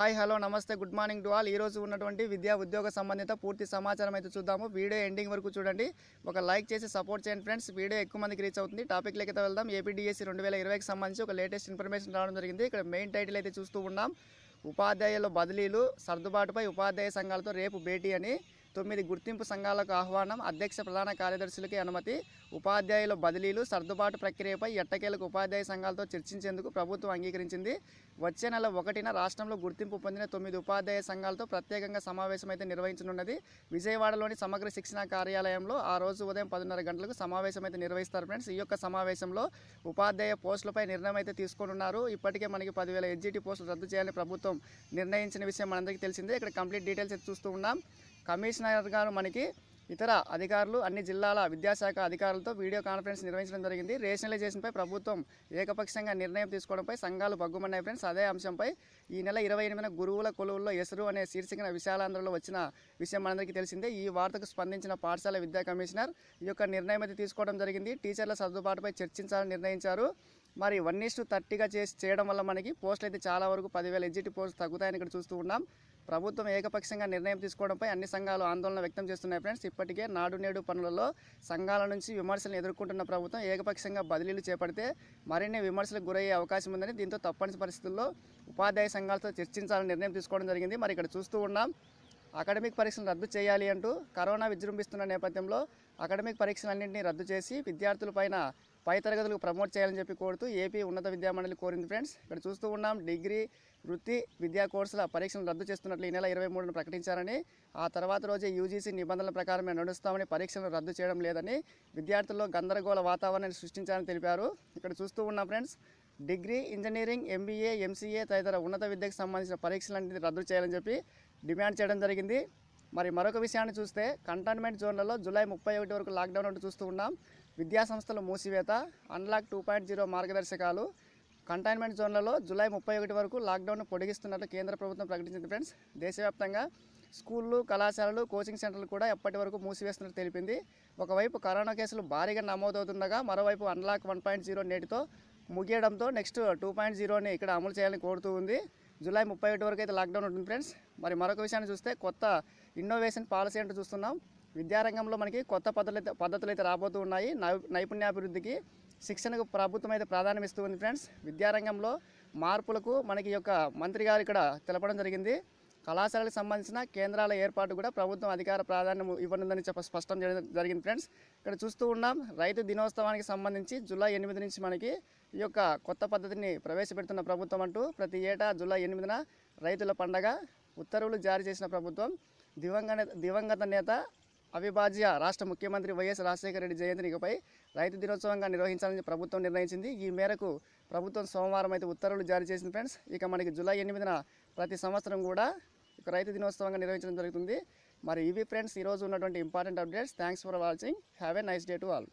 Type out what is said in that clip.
hi hello నమస్తే good morning to all ఈరోజు ఉన్నటువంటి విద్యా ఉద్యోగ సంబంధిత పూర్తి సమాచారం అయితే చూద్దాము వీడియో ఎండింగ్ వరకు చూడండి ఒక లైక్ చేసి సపోర్ట్ చేయండి ఫ్రెండ్స్ వీడియో ఎక్కువ మందికి రీచ్ అవుతుంది టాపిక్ లెక్క వెళ్దాం ఏపీడిఎస్సి రెండు వేల ఇరవైకి సంబంధించి ఒక లేటెస్ట్ ఇన్ఫర్మేషన్ రావడం జరిగింది ఇక్కడ మెయిన్ టైటిల్ అయితే చూస్తూ ఉన్నాం ఉపాధ్యాయుల బదిలీలు సర్దుబాటుపై ఉపాధ్యాయ సంఘాలతో రేపు భేటీ అని తొమ్మిది గుర్తింపు సంఘాలకు ఆహ్వానం అధ్యక్ష ప్రధాన కార్యదర్శులకి అనుమతి ఉపాధ్యాయుల బదిలీలు సర్దుబాటు ప్రక్రియపై ఎట్టకేలకు ఉపాధ్యాయ సంఘాలతో చర్చించేందుకు ప్రభుత్వం అంగీకరించింది వచ్చే నెల ఒకటిన రాష్ట్రంలో గుర్తింపు పొందిన తొమ్మిది ఉపాధ్యాయ సంఘాలతో ప్రత్యేకంగా సమావేశం అయితే నిర్వహించనున్నది విజయవాడలోని సమగ్ర శిక్షణ కార్యాలయంలో ఆ రోజు ఉదయం పదిన్నర గంటలకు సమావేశం అయితే నిర్వహిస్తారు ఫ్రెండ్స్ ఈ యొక్క సమావేశంలో ఉపాధ్యాయ పోస్టులపై నిర్ణయం అయితే తీసుకోనున్నారు ఇప్పటికే మనకి పదివేల ఎడ్జిటి పోస్టులు రద్దు చేయాలని ప్రభుత్వం నిర్ణయించిన విషయం మనందరికీ తెలిసిందే ఇక్కడ కంప్లీట్ డీటెయిల్స్ అయితే చూస్తూ ఉన్నాం కమిషనర్ గారు మనకి ఇతర అధికారులు అన్ని జిల్లాల విద్యాశాఖ అధికారులతో వీడియో కాన్ఫరెన్స్ నిర్వహించడం జరిగింది రేషనలైజేషన్పై ప్రభుత్వం ఏకపక్షంగా నిర్ణయం తీసుకోవడంపై సంఘాలు బగ్గుమన్నాయి ఫ్రెండ్స్ అదే అంశంపై ఈ నెల ఇరవై ఎనిమిదిన గురువుల కొలువుల్లో ఎసరు అనే శీర్షికన విశాలాంధ్రలో వచ్చిన విషయం మనందరికీ తెలిసిందే ఈ వార్తకు స్పందించిన పాఠశాల విద్యా కమిషనర్ ఈ యొక్క నిర్ణయం అయితే తీసుకోవడం జరిగింది టీచర్ల సర్దుబాటుపై చర్చించాలని నిర్ణయించారు మరి వన్ ఇస్టు థర్టీగా చేసి చేయడం వల్ల మనకి పోస్టులు అయితే చాలా వరకు పదివేల ఎగ్జిట్ పోస్ట్ తగ్గుతాయని ఇక్కడ చూస్తూ ఉన్నాం ప్రభుత్వం ఏకపక్షంగా నిర్ణయం తీసుకోవడంపై అన్ని సంఘాలు ఆందోళన వ్యక్తం చేస్తున్నాయి ఫ్రెండ్స్ ఇప్పటికే నాడు నేడు పనులలో సంఘాల నుంచి విమర్శలను ఎదుర్కొంటున్న ప్రభుత్వం ఏకపక్షంగా బదిలీలు చేపడితే మరిన్ని విమర్శలకు గురయ్యే అవకాశం ఉందని దీంతో తప్పని పరిస్థితుల్లో ఉపాధ్యాయ సంఘాలతో చర్చించాలని నిర్ణయం తీసుకోవడం జరిగింది మరి ఇక్కడ చూస్తూ ఉన్నాం అకాడమిక్ పరీక్షలు రద్దు చేయాలి అంటూ కరోనా విజృంభిస్తున్న నేపథ్యంలో అకాడమిక్ పరీక్షలన్నింటినీ రద్దు చేసి విద్యార్థులపైన పై తరగతులకు ప్రమోట్ చేయాలని చెప్పి కోరుతూ ఏపీ ఉన్నత విద్యామండలి కోరింది ఫ్రెండ్స్ ఇక్కడ చూస్తూ ఉన్నాం డిగ్రీ వృత్తి విద్యా కోర్సుల పరీక్షలు రద్దు చేస్తున్నట్లు ఈ నెల ఇరవై మూడున ప్రకటించారని ఆ తర్వాత రోజే యూజీసీ నిబంధనల ప్రకారమే నడుస్తామని పరీక్షలను రద్దు చేయడం లేదని విద్యార్థుల్లో గందరగోళ వాతావరణాన్ని సృష్టించాలని తెలిపారు ఇక్కడ చూస్తూ ఉన్నాం friends degree engineering MBA MCA తదితర ఉన్నత విద్యకు సంబంధించిన పరీక్షలన్నింటినీ రద్దు చేయాలని చెప్పి డిమాండ్ చేయడం జరిగింది మరి మరొక విషయాన్ని చూస్తే కంటైన్మెంట్ జోన్లలో జూలై ముప్పై ఒకటి వరకు లాక్డౌన్ అంటూ చూస్తూ ఉన్నాం విద్యాసంస్థల మూసివేత అన్లాక్ టూ పాయింట్ జీరో మార్గదర్శకాలు కంటైన్మెంట్ జోన్లలో జూలై ముప్పై ఒకటి వరకు లాక్డౌన్ను పొడిగిస్తున్నట్లు కేంద్ర ప్రభుత్వం ప్రకటించింది ఫ్రెండ్స్ దేశవ్యాప్తంగా స్కూళ్ళు కళాశాలలు కోచింగ్ సెంటర్లు కూడా ఎప్పటి వరకు మూసివేస్తున్నట్టు తెలిపింది ఒకవైపు కరోనా కేసులు భారీగా నమోదవుతుండగా మరోవైపు అన్లాక్ వన్ పాయింట్ జీరో నేటితో ముగియడంతో నెక్స్ట్ టూ పాయింట్ జీరోని ఇక్కడ అమలు చేయాలని కోరుతూ ఉంది జూలై ముప్పై ఒకటి వరకు అయితే లాక్డౌన్ ఉంటుంది ఫ్రెండ్స్ మరి మరొక విషయాన్ని చూస్తే కొత్త ఇన్నోవేషన్ పాలసీ అంటూ చూస్తున్నాం విద్యారంగంలో మనకి కొత్త పద్ధతులు అయితే పద్ధతులు అయితే రాబోతూ ఉన్నాయి నైపుణ్యాభివృద్ధికి శిక్షణకు ప్రభుత్వం అయితే ప్రాధాన్యం ఇస్తుంది ఫ్రెండ్స్ విద్యారంగంలో మార్పులకు మనకి యొక్క మంత్రి గారు ఇక్కడ తెలపడం జరిగింది కళాశాలకు సంబంధించిన కేంద్రాల ఏర్పాటు కూడా ప్రభుత్వం అధికార ప్రాధాన్యం ఇవ్వనుందని చెప్ప స్పష్టం చేయడం జరిగింది ఫ్రెండ్స్ ఇక్కడ చూస్తూ ఉన్నాం రైతు దినోత్సవానికి సంబంధించి జూలై ఎనిమిది నుంచి మనకి ఈ యొక్క కొత్త పద్ధతిని ప్రవేశపెడుతున్న ప్రభుత్వం అంటూ ప్రతి ఏటా జూలై ఎనిమిదిన రైతుల పండగ ఉత్తర్వులు జారీ చేసిన ప్రభుత్వం దివంగత దివంగత నేత అవిభాజ్య రాష్ట్ర ముఖ్యమంత్రి వైఎస్ రాజశేఖర రెడ్డి ఇకపై రైతు దినోత్సవంగా నిర్వహించాలని ప్రభుత్వం నిర్ణయించింది ఈ మేరకు ప్రభుత్వం సోమవారం అయితే ఉత్తర్వులు జారీ చేసింది ఫ్రెండ్స్ ఇక మనకి జులై ఎనిమిదిన ప్రతి సంవత్సరం కూడా రైతు దినోత్సవంగా నిర్వహించడం జరుగుతుంది మరి ఇవి ఫ్రెండ్స్ ఈరోజు ఉన్నటువంటి important updates thanks for watching have a nice day to all